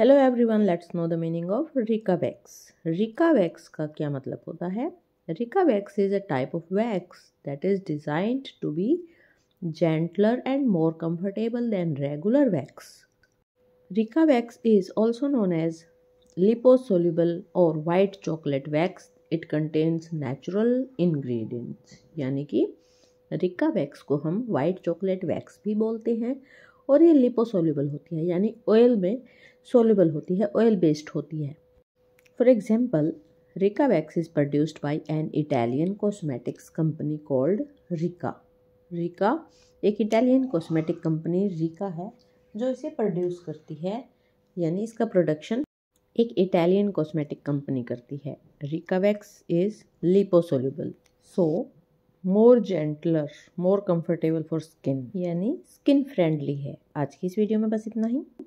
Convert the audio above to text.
hello everyone let's know the meaning of Rica wax Rica wax का क्या मतलब होता है Rica wax is a type of wax that is designed to be gentler and more comfortable than regular wax Rica wax is also known as liposoluble और white chocolate wax it contains natural ingredients यानी कि Rica wax को हम white chocolate wax भी बोलते हैं और ये लिपोसोल्यूबल होती है यानी ऑयल में सोलबल होती है ऑयल बेस्ड होती है example Rica wax is produced by an Italian cosmetics company called Rica Rica एक इटालियन कॉस्मेटिक कंपनी रिका है जो इसे प्रोड्यूस करती है यानी इसका प्रोडक्शन एक इटालियन कॉस्मेटिक कंपनी करती है Rica wax is liposoluble so more gentler more comfortable for skin यानी स्किन फ्रेंडली है आज की इस वीडियो में बस इतना ही